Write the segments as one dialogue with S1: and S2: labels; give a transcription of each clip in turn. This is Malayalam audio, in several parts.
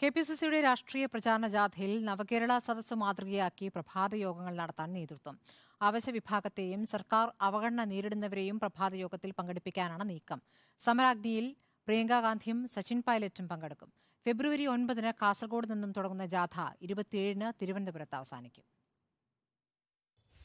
S1: കെ പി സി സിയുടെ രാഷ്ട്രീയ പ്രചാരണ ജാഥയിൽ നവകേരള സദസ്സ് മാതൃകയാക്കി പ്രഭാത യോഗങ്ങൾ നടത്താൻ നേതൃത്വം അവശ്യ വിഭാഗത്തെയും സർക്കാർ അവഗണന നേരിടുന്നവരെയും പ്രഭാത യോഗത്തിൽ പങ്കെടുപ്പിക്കാനാണ് നീക്കം സമരാഗ്നിയിൽ പ്രിയങ്കാഗാന്ധിയും ഗാന്ധിയും സച്ചിൻ പൈലറ്റും പങ്കെടുക്കും ഫെബ്രുവരി ഒൻപതിന് കാസർഗോഡ് നിന്നും തുടങ്ങുന്ന ജാഥ ഇരുപത്തിയേഴിന് തിരുവനന്തപുരത്ത് അവസാനിക്കും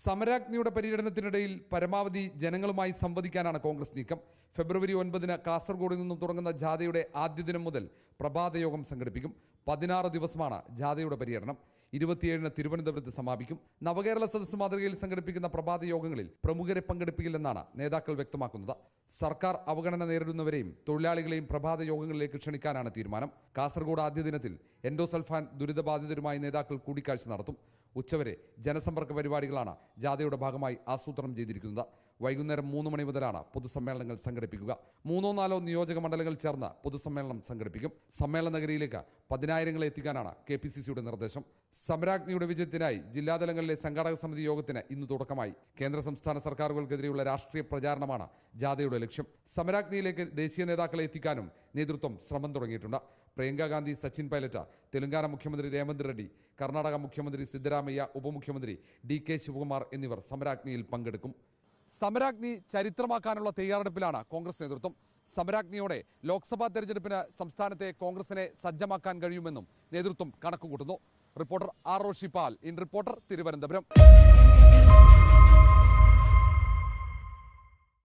S2: സമരാജ്ഞിയുടെ പര്യടനത്തിനിടയിൽ പരമാവധി ജനങ്ങളുമായി സംവദിക്കാനാണ് കോൺഗ്രസ് നീക്കം ഫെബ്രുവരി ഒൻപതിന് കാസർഗോഡിൽ നിന്നും തുടങ്ങുന്ന ജാഥയുടെ ആദ്യ ദിനം മുതൽ പ്രഭാതയോഗം സംഘടിപ്പിക്കും പതിനാറ് ദിവസമാണ് ജാഥയുടെ പര്യടനം ഇരുപത്തിയേഴിന് തിരുവനന്തപുരത്ത് സമാപിക്കും നവകേരള സദസ് മാതൃകയിൽ സംഘടിപ്പിക്കുന്ന പ്രഭാത യോഗങ്ങളിൽ പ്രമുഖരെ പങ്കെടുപ്പിക്കില്ലെന്നാണ് നേതാക്കൾ വ്യക്തമാക്കുന്നത് സർക്കാർ അവഗണന നേരിടുന്നവരെയും തൊഴിലാളികളെയും പ്രഭാത യോഗങ്ങളിലേക്ക് ക്ഷണിക്കാനാണ് തീരുമാനം കാസർഗോഡ് ആദ്യ ദിനത്തിൽ എൻഡോസൾഫാൻ ദുരിതബാധിതരുമായി നേതാക്കൾ കൂടിക്കാഴ്ച നടത്തും ഉച്ചവരെ ജനസമ്പർക്ക പരിപാടികളാണ് ജാഥയുടെ ഭാഗമായി ആസൂത്രണം ചെയ്തിരിക്കുന്നത് വൈകുന്നേരം മൂന്ന് മണി മുതലാണ് പൊതുസമ്മേളനങ്ങൾ സംഘടിപ്പിക്കുക മൂന്നോ നാലോ നിയോജക മണ്ഡലങ്ങൾ ചേർന്ന് പൊതുസമ്മേളനം സംഘടിപ്പിക്കും സമ്മേളന നഗരിയിലേക്ക് പതിനായിരങ്ങളെ എത്തിക്കാനാണ് കെ പി സി സിയുടെ നിർദ്ദേശം സമരാജ്ഞിയുടെ വിജയത്തിനായി ജില്ലാതലങ്ങളിലെ സംഘാടക സമിതി യോഗത്തിന് ഇന്ന് തുടക്കമായി കേന്ദ്ര സംസ്ഥാന സർക്കാരുകൾക്കെതിരെയുള്ള രാഷ്ട്രീയ പ്രചാരണമാണ് ജാഥയുടെ ലക്ഷ്യം സമരാജ്ഞിയിലേക്ക് ദേശീയ നേതാക്കളെ എത്തിക്കാനും നേതൃത്വം ശ്രമം തുടങ്ങിയിട്ടുണ്ട് പ്രിയങ്ക ഗാന്ധി സച്ചിൻ പൈലറ്റ് തെലങ്കാന മുഖ്യമന്ത്രി രേവന്ത് റെഡ്ഡി കർണാടക മുഖ്യമന്ത്രി സിദ്ധരാമയ്യ ഉപമുഖ്യമന്ത്രി ഡി കെ ശിവകുമാർ എന്നിവർ സമരാഗ്നിയിൽ പങ്കെടുക്കും സമരാഗ്നി ചരിത്രമാക്കാനുള്ള തയ്യാറെടുപ്പിലാണ് കോൺഗ്രസ് നേതൃത്വം സമരാഗ്നിയോടെ ലോക്സഭാ തെരഞ്ഞെടുപ്പിന് സംസ്ഥാനത്തെ കോൺഗ്രസിനെ സജ്ജമാക്കാൻ കഴിയുമെന്നും നേതൃത്വം കണക്കുകൂട്ടുന്നു റിപ്പോർട്ടർ ആർ പാൽ ഇൻ റിപ്പോർട്ടർ തിരുവനന്തപുരം